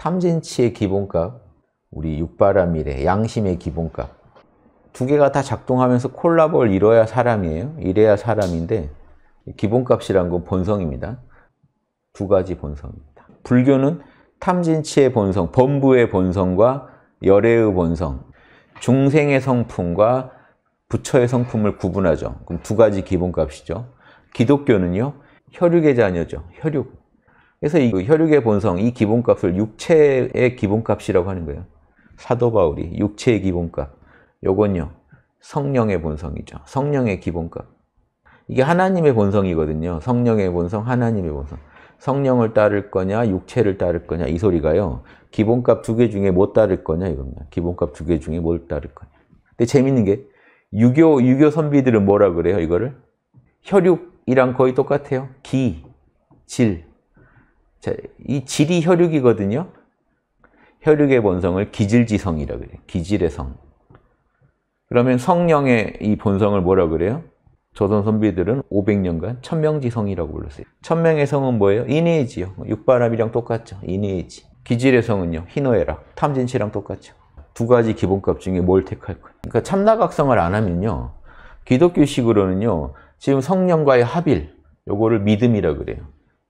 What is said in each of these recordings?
탐진치의 기본값, 우리 육바람일의 양심의 기본값 두 개가 다 작동하면서 콜라보를 이뤄야 사람이에요. 이래야 사람인데 기본값이란 건 본성입니다. 두 가지 본성입니다. 불교는 탐진치의 본성, 범부의 본성과 열애의 본성, 중생의 성품과 부처의 성품을 구분하죠. 그럼 두 가지 기본값이죠. 기독교는요, 혈육의 자녀죠. 혈육. 그래서 이 혈육의 본성, 이 기본값을 육체의 기본값이라고 하는 거예요. 사도 바울이 육체의 기본값. 요건요. 성령의 본성이죠. 성령의 기본값. 이게 하나님의 본성이거든요. 성령의 본성, 하나님의 본성. 성령을 따를 거냐, 육체를 따를 거냐 이 소리가요. 기본값 두 개 중에 못 따를 거냐 이겁니다. 기본값 두 개 중에 뭘 따를 거냐. 근데 재밌는 게 유교 유교 선비들은 뭐라 그래요? 이거를 혈육이랑 거의 똑같아요. 기, 질, 자, 이 질이 혈육이거든요. 혈육의 본성을 기질지성이라고 그래요. 기질의 성. 그러면 성령의 이 본성을 뭐라 그래요? 조선 선비들은 500년간 천명지성이라고 불렀어요. 천명의 성은 뭐예요? 인해이지요. 뭐 육바람이랑 똑같죠. 인해이지. 기질의 성은요. 희노애라 탐진치랑 똑같죠. 두 가지 기본값 중에 뭘 택할 거예요. 그러니까 참나각성을 안 하면요. 기독교식으로는요. 지금 성령과의 합일, 요거를 믿음이라 고 그래요.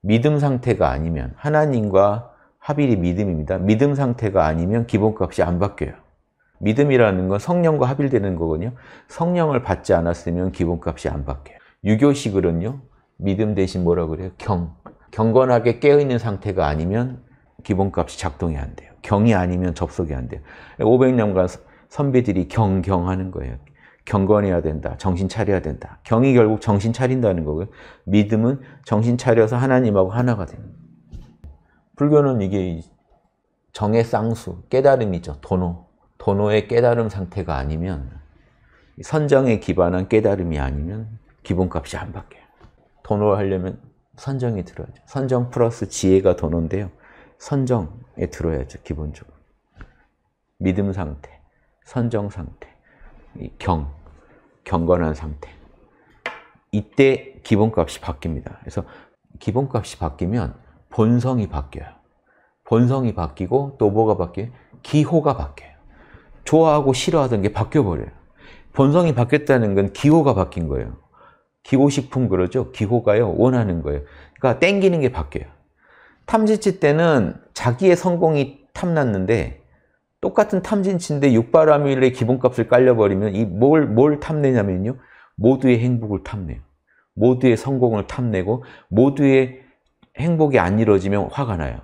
믿음 상태가 아니면 하나님과 합일이 믿음입니다. 믿음 상태가 아니면 기본값이 안 바뀌어요. 믿음이라는 건 성령과 합일되는 거거든요. 성령을 받지 않았으면 기본값이 안 바뀌어요. 유교식으로는요. 믿음 대신 뭐라 그래요? 경. 경건하게 깨어있는 상태가 아니면 기본값이 작동이 안 돼요. 경이 아니면 접속이 안 돼요. 500년간 선비들이 경경하는 거예요. 경건해야 된다. 정신 차려야 된다. 경이 결국 정신 차린다는 거고요. 믿음은 정신 차려서 하나님하고 하나가 되는 거예요. 불교는 이게 정의 쌍수, 깨달음이죠. 도노. 도노의 깨달음 상태가 아니면 선정에 기반한 깨달음이 아니면 기본값이 안 바뀌어요. 도노하려면 선정이 들어야죠. 선정 플러스 지혜가 도노인데요. 선정에 들어야죠, 기본적으로. 믿음 상태, 선정 상태, 경, 경건한 상태. 이때 기본값이 바뀝니다. 그래서 기본값이 바뀌면 본성이 바뀌어요. 본성이 바뀌고 또 뭐가 바뀌어요? 기호가 바뀌어요. 좋아하고 싫어하던 게 바뀌어버려요. 본성이 바뀌었다는 건 기호가 바뀐 거예요. 기호식품 그러죠? 기호가요. 원하는 거예요. 그러니까 땡기는 게 바뀌어요. 탐지치 때는 자기의 성공이 탐났는데 똑같은 탐진치인데 육바라밀의 기본값을 깔려버리면 이뭘뭘 탐내냐면요. 모두의 행복을 탐내요. 모두의 성공을 탐내고 모두의 행복이 안 이루어지면 화가 나요.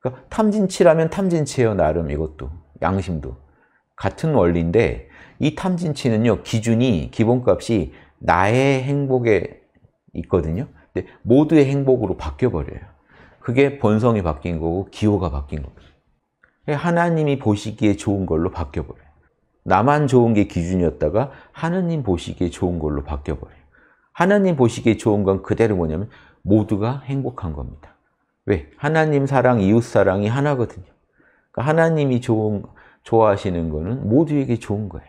그러니까 탐진치라면 탐진치예요. 나름 이것도. 양심도. 같은 원리인데 이 탐진치는요. 기준이 기본값이 나의 행복에 있거든요. 근데 모두의 행복으로 바뀌어버려요. 그게 본성이 바뀐 거고 기호가 바뀐 겁니다. 하나님이 보시기에 좋은 걸로 바뀌어버려요. 나만 좋은 게 기준이었다가 하나님 보시기에 좋은 걸로 바뀌어버려요. 하나님 보시기에 좋은 건 그대로 뭐냐면 모두가 행복한 겁니다. 왜? 하나님 사랑, 이웃 사랑이 하나거든요. 그러니까 하나님이 좋은, 좋아하시는 거는 모두에게 좋은 거예요.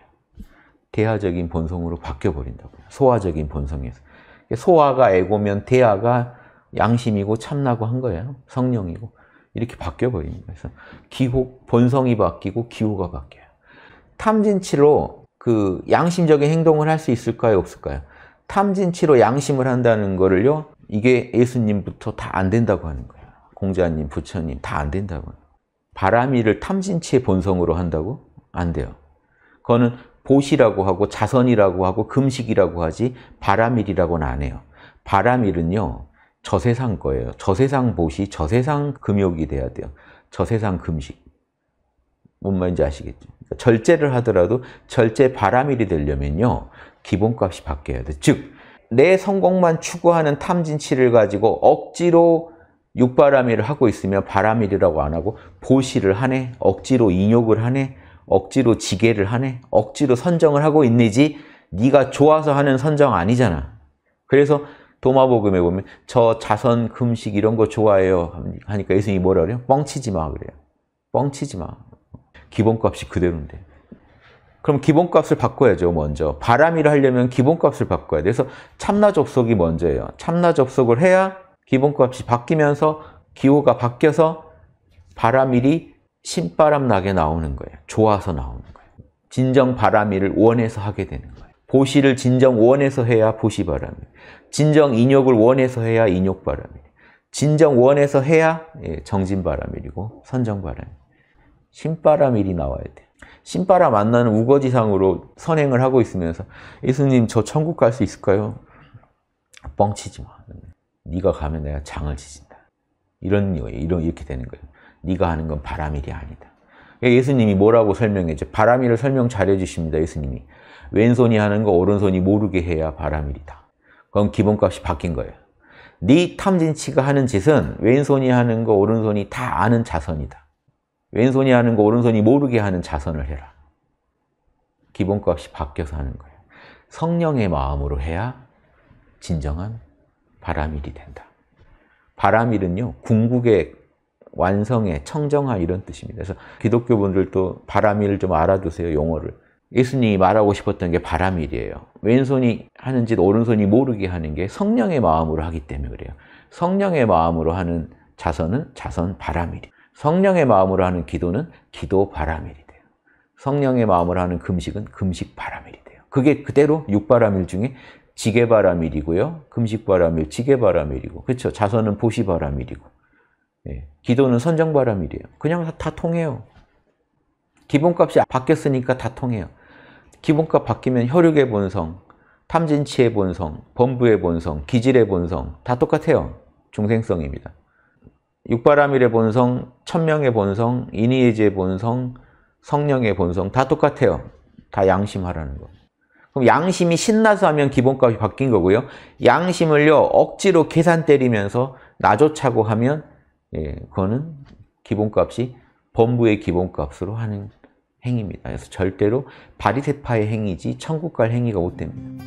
대화적인 본성으로 바뀌어버린다고요. 소화적인 본성에서. 그러니까 소화가 애고면 대화가 양심이고 참나고 한 거예요. 성령이고. 이렇게 바뀌어 버립니다. 그래서 기호, 본성이 바뀌고 기호가 바뀌어요. 탐진치로 그 양심적인 행동을 할 수 있을까요? 없을까요? 탐진치로 양심을 한다는 거를요. 이게 예수님부터 다 안 된다고 하는 거예요. 공자님, 부처님 다 안 된다고. 바람이를 탐진치의 본성으로 한다고? 안 돼요. 그거는 보시라고 하고 자선이라고 하고 금식이라고 하지 바람일이라고는 안 해요. 바람일은요. 저세상 거예요. 저세상 보시, 저세상 금욕이 돼야 돼요. 저세상 금식. 뭔 말인지 아시겠죠? 그러니까 절제를 하더라도 절제 바람일이 되려면요. 기본값이 바뀌어야 돼. 즉, 내 성공만 추구하는 탐진치를 가지고 억지로 육바람일을 하고 있으면 바람일이라고 안 하고 보시를 하네, 억지로 인욕을 하네, 억지로 지계를 하네, 억지로 선정을 하고 있는지 네가 좋아서 하는 선정 아니잖아. 그래서 도마복음에 보면 저 자선 금식 이런 거 좋아해요 하니까 예수님이 뭐라 그래요? 뻥치지 마 그래요. 뻥치지 마. 기본값이 그대로인데. 그럼 기본값을 바꿔야죠, 먼저. 바람이를 하려면 기본값을 바꿔야 돼서 참나 접속이 먼저예요. 참나 접속을 해야 기본값이 바뀌면서 기호가 바뀌어서 바람일이 신바람 나게 나오는 거예요. 좋아서 나오는 거예요. 진정 바람일을 원해서 하게 되는 거예요. 보시를 진정 원해서 해야 보시 바람이. 진정 인욕을 원해서 해야 인욕 바람이 진정 원해서 해야 예, 정진 바람일이고 선정 바람 신바람일이 나와야 돼. 신바람 안 나는 우거지상으로 선행을 하고 있으면서 예수님 저 천국 갈 수 있을까요? 뻥치지 마. 네가 가면 내가 장을 지진다. 이런 이런 이렇게 되는 거예요. 네가 하는 건 바람일이 아니다. 그러니까 예수님이 뭐라고 설명했죠? 바람일을 설명 잘해 주십니다. 예수님이 왼손이 하는 거 오른손이 모르게 해야 바람일이다. 그럼 기본값이 바뀐 거예요. 네 탐진치가 하는 짓은 왼손이 하는 거 오른손이 다 아는 자선이다. 왼손이 하는 거 오른손이 모르게 하는 자선을 해라. 기본값이 바뀌어서 하는 거예요. 성령의 마음으로 해야 진정한 바람일이 된다. 바람일은요, 궁극의 완성의 청정화 이런 뜻입니다. 그래서 기독교분들도 바람일좀 알아두세요, 용어를. 예수님이 말하고 싶었던 게 바람일이에요. 왼손이 하는 짓 오른손이 모르게 하는 게 성령의 마음으로 하기 때문에 그래요. 성령의 마음으로 하는 자선은 자선 바람일이 성령의 마음으로 하는 기도는 기도 바람일이 돼요. 성령의 마음으로 하는 금식은 금식 바람일이 돼요. 그게 그대로 육바람일 중에 지게바람일이고요. 금식바람일, 지게바람일이고. 그렇죠. 자선은 보시바람일이고. 예. 기도는 선정바람일이에요. 그냥 다, 다 통해요. 기본값이 바뀌었으니까 다 통해요. 기본값 바뀌면 혈육의 본성, 탐진치의 본성, 범부의 본성, 기질의 본성 다 똑같아요. 중생성입니다. 육바라밀의 본성, 천명의 본성, 이니에지의 본성, 성령의 본성 다 똑같아요. 다 양심하라는 거. 그럼 양심이 신나서 하면 기본값이 바뀐 거고요. 양심을요 억지로 계산 때리면서 나조차고 하면 예, 그거는 기본값이 범부의 기본값으로 하는 행위입니다. 그래서 절대로 바리새파의 행위지 천국 갈 행위가 못됩니다.